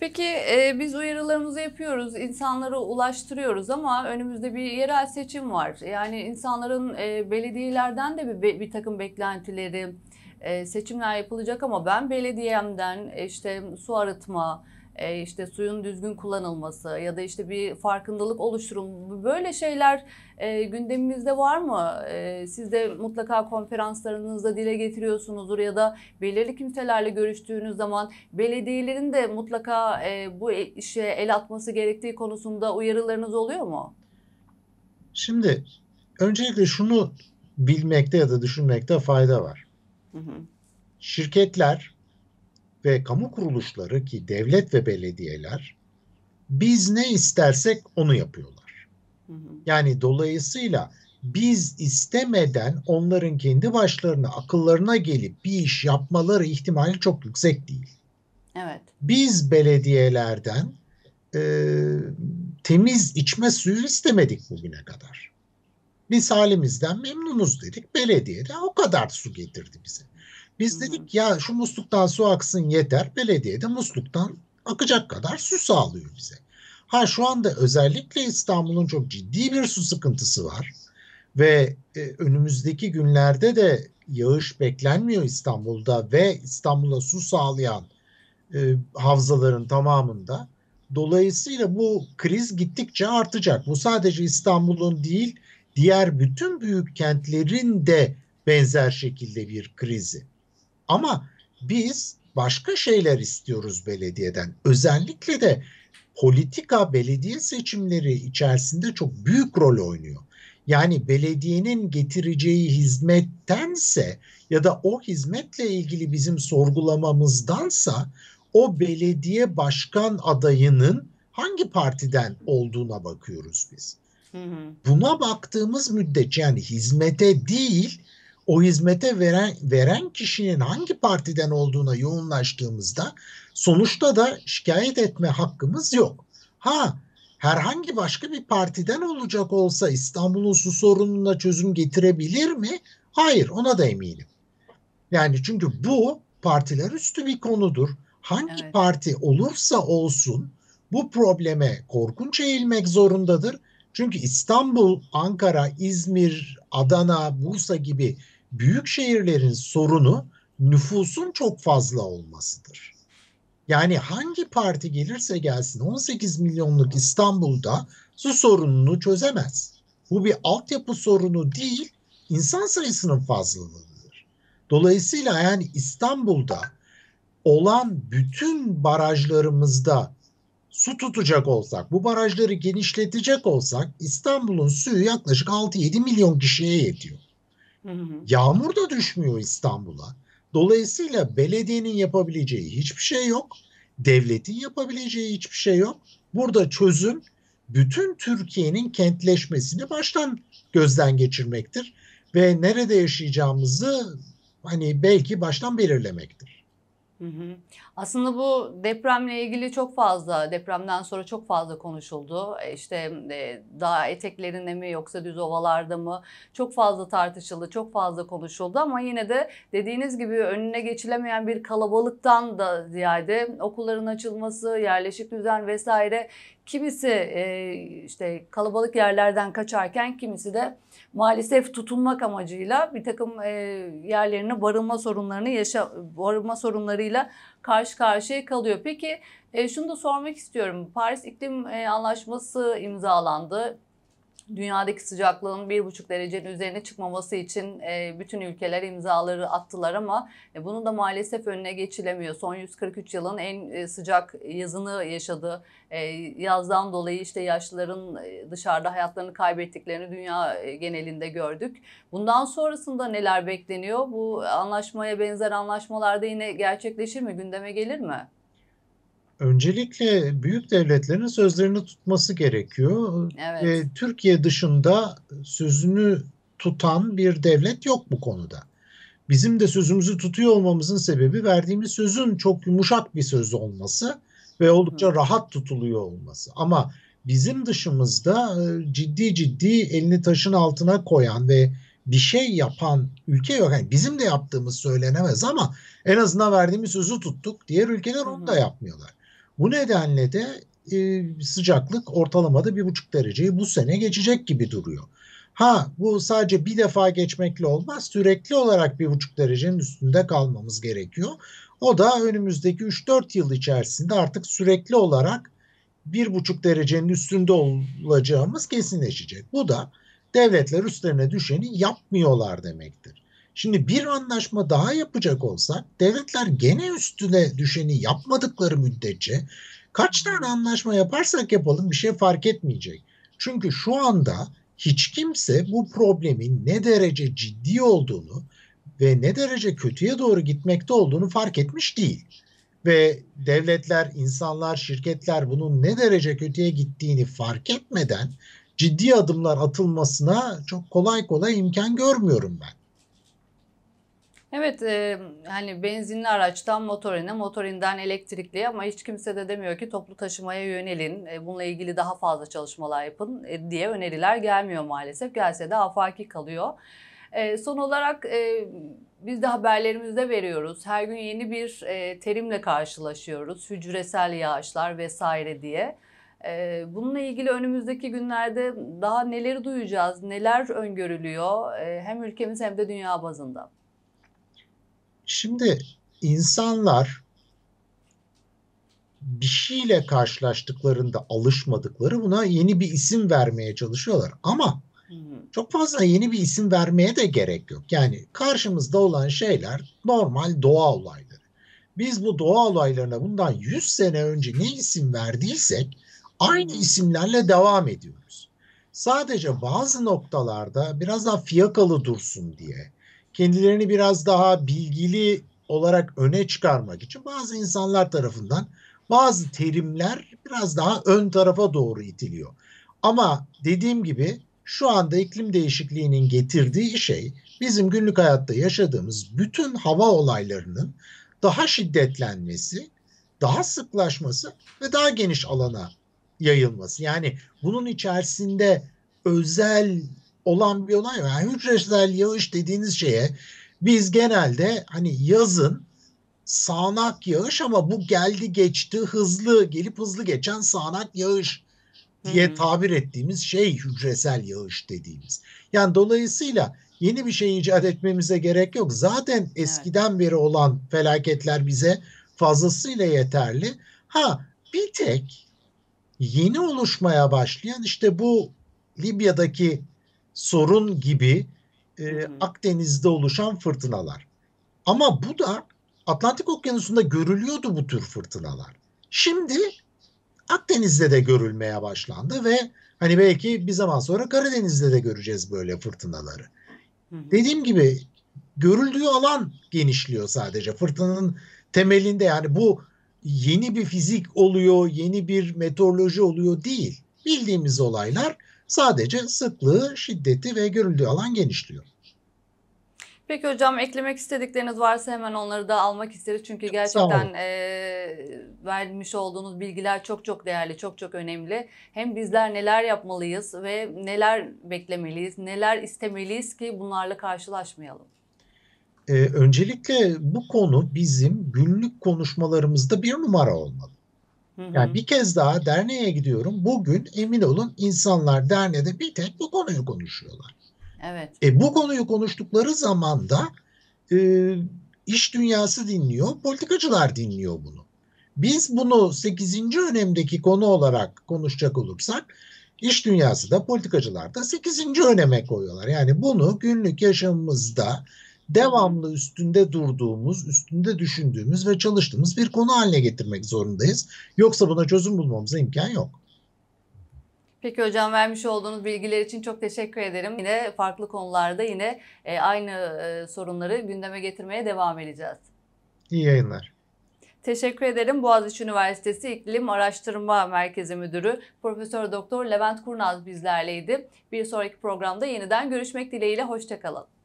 Peki e, biz uyarılarımızı yapıyoruz, insanlara ulaştırıyoruz ama önümüzde bir yerel seçim var. Yani insanların e, belediyelerden de bir, bir takım beklentileri, e, seçimler yapılacak ama ben belediyemden e, işte su arıtma, e, işte suyun düzgün kullanılması ya da işte bir farkındalık oluşturulması böyle şeyler e, gündemimizde var mı? E, siz de mutlaka konferanslarınızda dile getiriyorsunuzdur ya da belirli kimselerle görüştüğünüz zaman belediyelerin de mutlaka e, bu e, işe el atması gerektiği konusunda uyarılarınız oluyor mu? Şimdi öncelikle şunu bilmekte ya da düşünmekte fayda var. Hı hı. Şirketler ve kamu kuruluşları ki devlet ve belediyeler biz ne istersek onu yapıyorlar. Yani dolayısıyla biz istemeden onların kendi başlarına akıllarına gelip bir iş yapmaları ihtimali çok yüksek değil. Evet. Biz belediyelerden e, temiz içme suyu istemedik bugüne kadar. Biz halimizden memnunuz dedik. Belediye de o kadar su getirdi bize. Biz dedik ya şu musluktan su aksın yeter. Belediye de musluktan akacak kadar su sağlıyor bize. Ha şu anda özellikle İstanbul'un çok ciddi bir su sıkıntısı var ve e, önümüzdeki günlerde de yağış beklenmiyor İstanbul'da ve İstanbul'a su sağlayan e, havzaların tamamında. Dolayısıyla bu kriz gittikçe artacak. Bu sadece İstanbul'un değil diğer bütün büyük kentlerin de benzer şekilde bir krizi. Ama biz başka şeyler istiyoruz belediyeden. Özellikle de politika belediye seçimleri içerisinde çok büyük rol oynuyor. Yani belediyenin getireceği hizmettense ya da o hizmetle ilgili bizim sorgulamamızdansa o belediye başkan adayının hangi partiden olduğuna bakıyoruz biz. Buna baktığımız müddetçe yani hizmete değil o hizmete veren veren kişinin hangi partiden olduğuna yoğunlaştığımızda sonuçta da şikayet etme hakkımız yok. Ha herhangi başka bir partiden olacak olsa İstanbul'un su sorununa çözüm getirebilir mi? Hayır ona da eminim. Yani çünkü bu partiler üstü bir konudur. Hangi evet. parti olursa olsun bu probleme korkunç eğilmek zorundadır çünkü İstanbul, Ankara, İzmir, Adana, Bursa gibi büyük şehirlerin sorunu nüfusun çok fazla olmasıdır. Yani hangi parti gelirse gelsin 18 milyonluk İstanbul'da su sorununu çözemez. Bu bir altyapı sorunu değil, insan sayısının fazlalığıdır. Dolayısıyla yani İstanbul'da olan bütün barajlarımızda su tutacak olsak, bu barajları genişletecek olsak İstanbul'un suyu yaklaşık 6-7 milyon kişiye yetiyor. Yağmur da düşmüyor İstanbul'a. Dolayısıyla belediyenin yapabileceği hiçbir şey yok. Devletin yapabileceği hiçbir şey yok. Burada çözüm bütün Türkiye'nin kentleşmesini baştan gözden geçirmektir ve nerede yaşayacağımızı hani belki baştan belirlemektir. Aslında bu depremle ilgili çok fazla, depremden sonra çok fazla konuşuldu. E, işte e, daha eteklerinde mi yoksa düz ovalarda mı çok fazla tartışıldı, çok fazla konuşuldu. Ama yine de dediğiniz gibi önüne geçilemeyen bir kalabalıktan da ziyade okulların açılması, yerleşik düzen vesaire Kimisi e, işte kalabalık yerlerden kaçarken kimisi de maalesef tutunmak amacıyla bir takım e, yerlerine barınma sorunlarını yaşa barınma sorunlarıyla karşı karşıya kalıyor. Peki e, şunu da sormak istiyorum. Paris İklim e, Anlaşması imzalandı dünyadaki sıcaklığın bir buçuk derecenin üzerine çıkmaması için e, bütün ülkeler imzaları attılar ama e, bunu da maalesef önüne geçilemiyor. Son 143 yılın en e, sıcak yazını yaşadı. yazdan dolayı işte yaşlıların dışarıda hayatlarını kaybettiklerini dünya genelinde gördük. Bundan sonrasında neler bekleniyor? Bu anlaşmaya benzer anlaşmalarda yine gerçekleşir mi? Gündeme gelir mi? öncelikle büyük devletlerin sözlerini tutması gerekiyor. Evet. E, Türkiye dışında sözünü tutan bir devlet yok bu konuda. Bizim de sözümüzü tutuyor olmamızın sebebi verdiğimiz sözün çok yumuşak bir söz olması ve oldukça Hı. rahat tutuluyor olması. Ama bizim dışımızda e, ciddi ciddi elini taşın altına koyan ve bir şey yapan ülke yok. Yani bizim de yaptığımız söylenemez ama en azından verdiğimiz sözü tuttuk. Diğer ülkeler onu da yapmıyorlar. Bu nedenle de e, sıcaklık ortalamada bir buçuk dereceyi bu sene geçecek gibi duruyor. Ha bu sadece bir defa geçmekle olmaz sürekli olarak bir buçuk derecenin üstünde kalmamız gerekiyor. O da önümüzdeki 3-4 yıl içerisinde artık sürekli olarak bir buçuk derecenin üstünde olacağımız kesinleşecek. Bu da devletler üstlerine düşeni yapmıyorlar demektir. Şimdi bir anlaşma daha yapacak olsa devletler gene üstüne düşeni yapmadıkları müddetçe kaç tane anlaşma yaparsak yapalım bir şey fark etmeyecek. Çünkü şu anda hiç kimse bu problemin ne derece ciddi olduğunu ve ne derece kötüye doğru gitmekte olduğunu fark etmiş değil. Ve devletler, insanlar, şirketler bunun ne derece kötüye gittiğini fark etmeden ciddi adımlar atılmasına çok kolay kolay imkan görmüyorum ben. Evet e, hani benzinli araçtan motorine, motorinden elektrikli ama hiç kimse de demiyor ki toplu taşımaya yönelin, e, bununla ilgili daha fazla çalışmalar yapın e, diye öneriler gelmiyor maalesef. Gelse de afaki kalıyor. E, son olarak e, biz de haberlerimizde veriyoruz. Her gün yeni bir e, terimle karşılaşıyoruz. Hücresel yağışlar vesaire diye. E, bununla ilgili önümüzdeki günlerde daha neleri duyacağız, neler öngörülüyor e, hem ülkemiz hem de dünya bazında. Şimdi insanlar bir şeyle karşılaştıklarında alışmadıkları buna yeni bir isim vermeye çalışıyorlar. Ama hmm. çok fazla yeni bir isim vermeye de gerek yok. Yani karşımızda olan şeyler normal doğa olayları. Biz bu doğa olaylarına bundan 100 sene önce ne isim verdiysek aynı isimlerle devam ediyoruz. Sadece bazı noktalarda biraz daha fiyakalı dursun diye kendilerini biraz daha bilgili olarak öne çıkarmak için bazı insanlar tarafından bazı terimler biraz daha ön tarafa doğru itiliyor. Ama dediğim gibi şu anda iklim değişikliğinin getirdiği şey bizim günlük hayatta yaşadığımız bütün hava olaylarının daha şiddetlenmesi, daha sıklaşması ve daha geniş alana yayılması. Yani bunun içerisinde özel olan bir olay var. Yani hücresel yağış dediğiniz şeye biz genelde hani yazın sağanak yağış ama bu geldi geçti hızlı gelip hızlı geçen sağanak yağış diye hmm. tabir ettiğimiz şey hücresel yağış dediğimiz. Yani dolayısıyla yeni bir şey icat etmemize gerek yok. Zaten eskiden evet. beri olan felaketler bize fazlasıyla yeterli. Ha bir tek yeni oluşmaya başlayan işte bu Libya'daki sorun gibi e, Akdeniz'de oluşan fırtınalar. Ama bu da Atlantik Okyanusu'nda görülüyordu bu tür fırtınalar. Şimdi Akdeniz'de de görülmeye başlandı ve hani belki bir zaman sonra Karadeniz'de de göreceğiz böyle fırtınaları. Dediğim gibi görüldüğü alan genişliyor sadece. Fırtınanın temelinde yani bu yeni bir fizik oluyor, yeni bir meteoroloji oluyor değil. Bildiğimiz olaylar Sadece sıklığı, şiddeti ve görüldüğü alan genişliyor. Peki hocam eklemek istedikleriniz varsa hemen onları da almak isteriz. Çünkü gerçekten e, vermiş olduğunuz bilgiler çok çok değerli, çok çok önemli. Hem bizler neler yapmalıyız ve neler beklemeliyiz, neler istemeliyiz ki bunlarla karşılaşmayalım. Ee, öncelikle bu konu bizim günlük konuşmalarımızda bir numara olmalı. Yani bir kez daha derneğe gidiyorum. Bugün emin olun insanlar derneğde bir tek bu konuyu konuşuyorlar. Evet. E, bu konuyu konuştukları zaman da e, iş dünyası dinliyor, politikacılar dinliyor bunu. Biz bunu 8. önemdeki konu olarak konuşacak olursak iş dünyası da politikacılar da 8. öneme koyuyorlar. Yani bunu günlük yaşamımızda devamlı üstünde durduğumuz, üstünde düşündüğümüz ve çalıştığımız bir konu haline getirmek zorundayız. Yoksa buna çözüm bulmamıza imkan yok. Peki hocam vermiş olduğunuz bilgiler için çok teşekkür ederim. Yine farklı konularda yine e, aynı e, sorunları gündeme getirmeye devam edeceğiz. İyi yayınlar. Teşekkür ederim. Boğaziçi Üniversitesi İklim Araştırma Merkezi Müdürü Profesör Doktor Levent Kurnaz bizlerleydi. Bir sonraki programda yeniden görüşmek dileğiyle hoşçakalın.